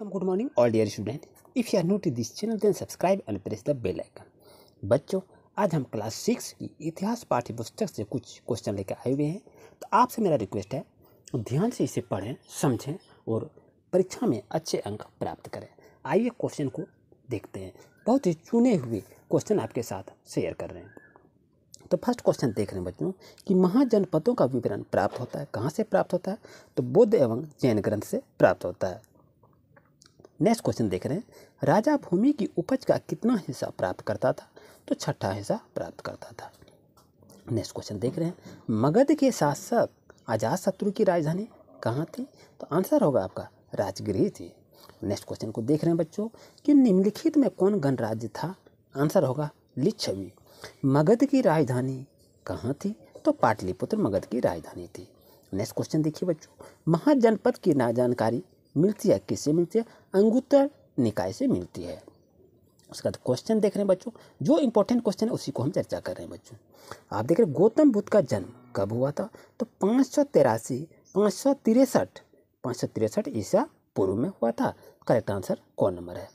welcome good morning all dear student if you are not this channel then subscribe and press the bell icon बच्चों आज हम class six की इतिहास पाठ्यपुस्तक से कुछ क्वेश्चन लेकर आए हुए हैं तो आपसे मेरा रिक्वेस्ट है ध्यान से इसे पढ़ें समझें और परीक्षा में अच्छे अंक प्राप्त करें आइए क्वेश्चन को देखते हैं बहुत ही चुने हुए क्वेश्चन आपके साथ शेयर कर रहे हैं तो फर्स्ट क्वेश्चन देख रहे हैं बच्चों कि महाजनपदों का विवरण प्राप्त होता है कहाँ से प्राप्त होता है तो बुद्ध एवं जैन ग्रंथ से प्राप्त होता है नेक्स्ट क्वेश्चन देख रहे हैं राजा भूमि की उपज का कितना हिस्सा प्राप्त करता था तो छठा हिस्सा प्राप्त करता था नेक्स्ट क्वेश्चन देख रहे हैं मगध के शासक आजाद शत्रु की राजधानी कहाँ थी तो आंसर होगा आपका राजगृह थी नेक्स्ट क्वेश्चन को देख रहे हैं बच्चों कि निम्नलिखित में कौन गणराज्य था आंसर होगा लिच्छवी मगध की राजधानी कहाँ थी तो पाटलिपुत्र मगध की राजधानी थी नेक्स्ट क्वेश्चन देखिए बच्चों महाजनपद की ना जानकारी मिलती है किससे मिलती है अंगुत्तर निकाय से मिलती है उसका क्वेश्चन तो देख रहे हैं बच्चों जो इंपॉर्टेंट क्वेश्चन है उसी को हम चर्चा कर रहे हैं बच्चों आप देख रहे हैं गौतम बुद्ध का जन्म कब हुआ था तो पाँच सौ तेरासी पाँच सौ तिरसठ पाँच सौ तिरसठ ईसा पूर्व में हुआ था करेक्ट आंसर कौन नंबर है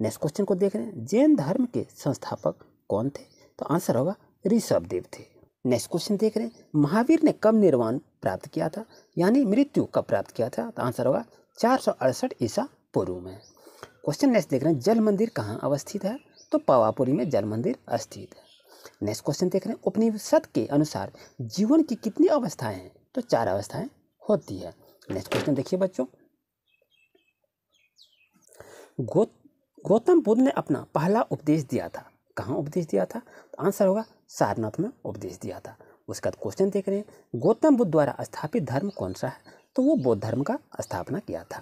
नेक्स्ट क्वेश्चन को देख रहे हैं जैन धर्म के संस्थापक कौन थे तो आंसर होगा ऋषभ देव थे नेक्स्ट क्वेश्चन देख रहे हैं महावीर ने कब निर्वाण प्राप्त किया था यानी मृत्यु कब प्राप्त किया था तो आंसर होगा चार सौ अड़सठ ईसा पूर्व में क्वेश्चन नेक्स्ट देख रहे हैं जल मंदिर कहाँ अवस्थित है तो पावापुरी में जल मंदिर अस्थित है नेक्स्ट क्वेश्चन देख रहे हैं उपनिषद के अनुसार जीवन की कितनी अवस्थाएं हैं तो चार अवस्थाएं होती है नेक्स्ट क्वेश्चन देखिए बच्चों गो गौतम बुद्ध ने अपना पहला उपदेश दिया था कहाँ उपदेश दिया था तो आंसर होगा सारनाथ में उपदेश दिया था उसके बाद क्वेश्चन देख रहे हैं गौतम बुद्ध द्वारा स्थापित धर्म कौन सा है तो वो बौद्ध धर्म का स्थापना किया था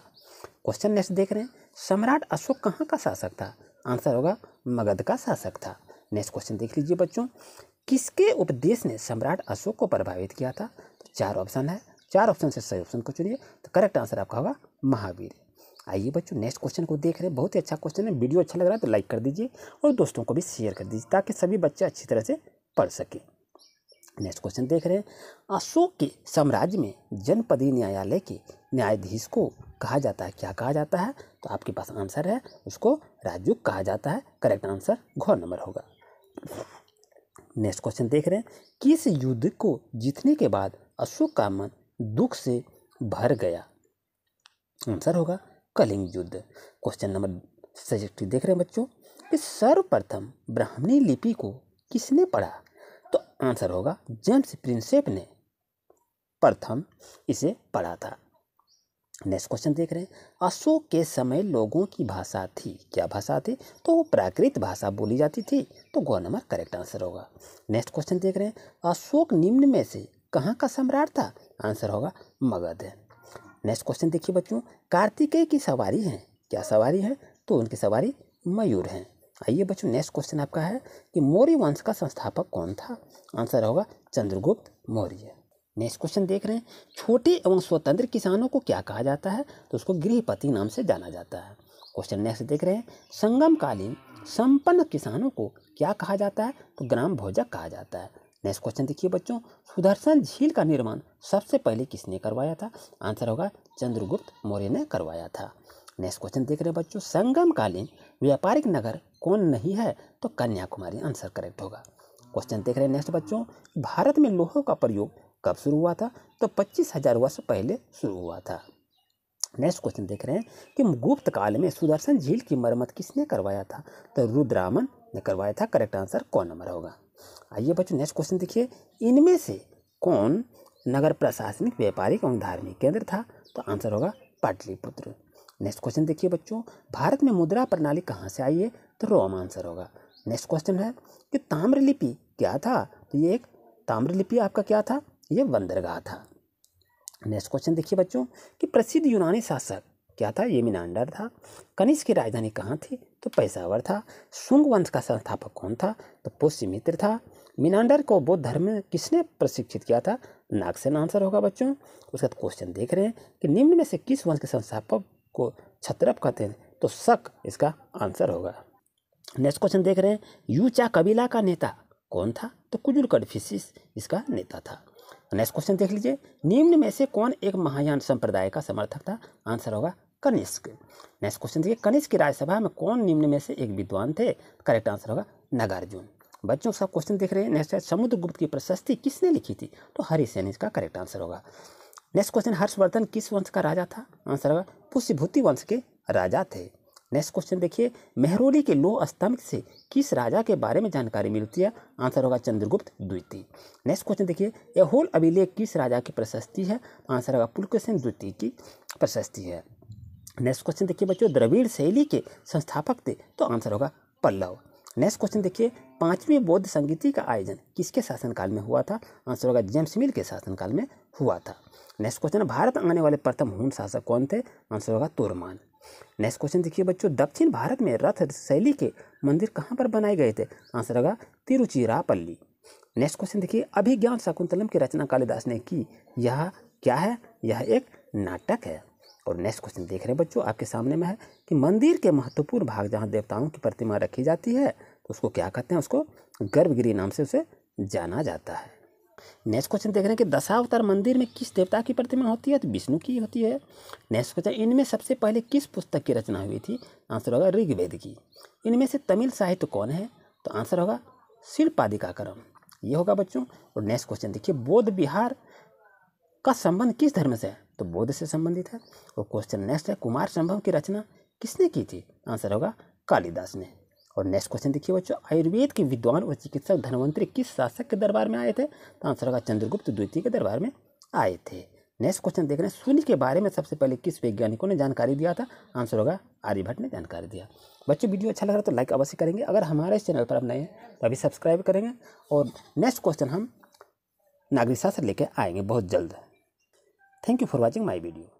क्वेश्चन नेक्स्ट देख रहे हैं सम्राट अशोक कहाँ का शासक था आंसर होगा मगध का शासक था नेक्स्ट क्वेश्चन देख लीजिए बच्चों किसके उपदेश ने सम्राट अशोक को प्रभावित किया था तो चार ऑप्शन है चार ऑप्शन से सही ऑप्शन को चुनिए तो करेक्ट आंसर आपका होगा महावीर आइए बच्चों नेक्स्ट क्वेश्चन को देख रहे हैं बहुत ही अच्छा क्वेश्चन है वीडियो अच्छा लग रहा है तो लाइक कर दीजिए और दोस्तों को भी शेयर कर दीजिए ताकि सभी बच्चे अच्छी तरह से पढ़ सकें नेक्स्ट क्वेश्चन देख रहे हैं अशोक के साम्राज्य में जनपदी न्यायालय के न्यायाधीश को कहा जाता है क्या कहा जाता है तो आपके पास आंसर है उसको राजयुग कहा जाता है करेक्ट आंसर घोर नंबर होगा नेक्स्ट क्वेश्चन देख रहे हैं किस युद्ध को जीतने के बाद अशोक का मन दुख से भर गया आंसर होगा कलिंग युद्ध क्वेश्चन नंबर सजेक्टिव देख रहे हैं बच्चों कि सर्वप्रथम ब्राह्मणी लिपि को किसने पढ़ा आंसर होगा जेम्स प्रिंसेप ने प्रथम इसे पढ़ा था नेक्स्ट क्वेश्चन देख रहे हैं अशोक के समय लोगों की भाषा थी क्या भाषा थी तो वो प्राकृत भाषा बोली जाती थी तो गो नंबर करेक्ट आंसर होगा नेक्स्ट क्वेश्चन देख रहे हैं अशोक निम्न में से कहाँ का सम्राट था आंसर होगा मगध नेक्स्ट क्वेश्चन देखिए बच्चों कार्तिकेय की सवारी है क्या सवारी है तो उनकी सवारी मयूर हैं आइए बच्चों नेक्स्ट क्वेश्चन आपका है कि मौर्य वंश का संस्थापक कौन था आंसर होगा चंद्रगुप्त मौर्य नेक्स्ट क्वेश्चन देख रहे हैं छोटे एवं स्वतंत्र किसानों को क्या कहा जाता है तो उसको गृहपति नाम से जाना जाता है क्वेश्चन नेक्स्ट देख रहे हैं संगमकालीन संपन्न किसानों को क्या कहा जाता है तो ग्राम भोजक कहा जाता है नेक्स्ट क्वेश्चन देखिए बच्चों सुदर्शन झील का निर्माण सबसे पहले किसने करवाया था आंसर होगा चंद्रगुप्त मौर्य ने करवाया था नेक्स्ट क्वेश्चन देख रहे हैं बच्चों संगमकालीन व्यापारिक नगर कौन नहीं है तो कन्याकुमारी आंसर करेक्ट होगा क्वेश्चन देख रहे हैं नेक्स्ट बच्चों भारत में लोहे का प्रयोग कब शुरू हुआ था तो पच्चीस हजार वर्ष पहले शुरू हुआ था नेक्स्ट क्वेश्चन देख रहे हैं कि गुप्त काल में सुदर्शन झील की मरम्मत किसने करवाया था तो रुद्रामन ने करवाया था करेक्ट आंसर कौन नंबर होगा आइए बच्चों नेक्स्ट क्वेश्चन देखिए इनमें से कौन नगर प्रशासनिक व्यापारिक एवं धार्मिक केंद्र था तो आंसर होगा पाटलिपुत्र नेक्स्ट क्वेश्चन देखिए बच्चों भारत में मुद्रा प्रणाली कहाँ से आई है तो रॉन्ग आंसर होगा नेक्स्ट क्वेश्चन है कि ताम्रलिपि क्या था तो ये एक ताम्रलिपि आपका क्या था ये बंदरगाह था नेक्स्ट क्वेश्चन देखिए बच्चों कि प्रसिद्ध यूनानी शासक क्या था ये मिनांडर था कनिष्क की राजधानी कहाँ थी तो पैसावर था शुंग वंश का संस्थापक कौन था तो पुष्यमित्र था मिनांडर को बौद्ध धर्म में किसने प्रशिक्षित किया था नागसेन आंसर होगा बच्चों उसके बाद क्वेश्चन देख रहे हैं कि निम्न में से किस वंश के संस्थापक को छत्रप कहते हैं तो शक इसका आंसर होगा नेक्स्ट क्वेश्चन देख रहे हैं यूचा कबीला का नेता कौन था तो कुजुल कड़फिसिस इसका नेता था नेक्स्ट क्वेश्चन देख लीजिए निम्न में से कौन एक महायान संप्रदाय का समर्थक था आंसर होगा कनिष्क नेक्स्ट क्वेश्चन देखिए कनिष्क की राज्यसभा में कौन निम्न में से एक विद्वान थे करेक्ट आंसर होगा नागार्जुन बच्चों सब क्वेश्चन देख रहे हैं नेक्स्ट है समुद्रगुप्त की प्रशस्ति किसने लिखी थी तो हरिसेन इसका करेक्ट आंसर होगा नेक्स्ट क्वेश्चन हर्षवर्धन किस वंश का राजा था आंसर होगा पुष्यभूति वंश के राजा थे नेक्स्ट क्वेश्चन देखिए मेहरोली के लोह स्तंभ से किस राजा के बारे में जानकारी मिलती है आंसर होगा चंद्रगुप्त द्वितीय नेक्स्ट क्वेश्चन देखिए एहोल अभिलेख किस राजा की प्रशस्ति है आंसर होगा पुलकृष्ण द्वितीय की प्रशस्ति है नेक्स्ट क्वेश्चन देखिए बच्चों द्रविड़ शैली के संस्थापक थे तो आंसर होगा पल्लव नेक्स्ट क्वेश्चन देखिए पांचवी बौद्ध संगीति का आयोजन किसके शासनकाल में हुआ था आंसर होगा जेम्स मिल के शासनकाल में हुआ था नेक्स्ट क्वेश्चन भारत आने वाले प्रथम हुन शासक कौन थे आंसर होगा तोरमान नेक्स्ट क्वेश्चन देखिए बच्चों दक्षिण भारत में रथ शैली के मंदिर कहाँ पर बनाए गए थे आंसर होगा तिरुचिरापल्ली नेक्स्ट क्वेश्चन देखिए अभिज्ञान शाकुंतलम की रचना कालिदास ने की यह क्या है यह एक नाटक है और नेक्स्ट क्वेश्चन देख रहे हैं बच्चों आपके सामने में है कि मंदिर के महत्वपूर्ण भाग जहाँ देवताओं की प्रतिमा रखी जाती है तो उसको क्या कहते हैं उसको गर्भगिरी नाम से उसे जाना जाता है नेक्स्ट क्वेश्चन देख रहे हैं कि दशावतार मंदिर में किस देवता की प्रतिमा होती है तो विष्णु की होती है नेक्स्ट क्वेश्चन इनमें सबसे पहले किस पुस्तक की रचना हुई थी आंसर होगा ऋग्वेद की इनमें से तमिल साहित्य कौन है तो आंसर होगा शिल्पादिका क्रम ये होगा बच्चों और नेक्स्ट क्वेश्चन देखिए बौद्ध बिहार का संबंध किस धर्म से है तो बौद्ध से संबंधित है और क्वेश्चन नेक्स्ट है कुमार संभव की रचना किसने की थी आंसर होगा कालिदास ने और नेक्स्ट क्वेश्चन देखिए बच्चों आयुर्वेद के विद्वान और चिकित्सक धनवंतरी किस शासक के दरबार में आए थे तो आंसर होगा चंद्रगुप्त द्वितीय के दरबार में आए थे नेक्स्ट क्वेश्चन देख रहे हैं सूर्य के बारे में सबसे पहले किस वैज्ञानिकों ने जानकारी दिया था आंसर होगा आर्यभट्ट ने जानकारी दिया बच्चों वीडियो अच्छा लग रहा है तो लाइक अवश्य करेंगे अगर हमारे इस चैनल पर आप नए हैं तो अभी सब्सक्राइब करेंगे और नेक्स्ट क्वेश्चन हम नागरिक शास्त्र लेकर आएंगे बहुत जल्द thank you for watching my video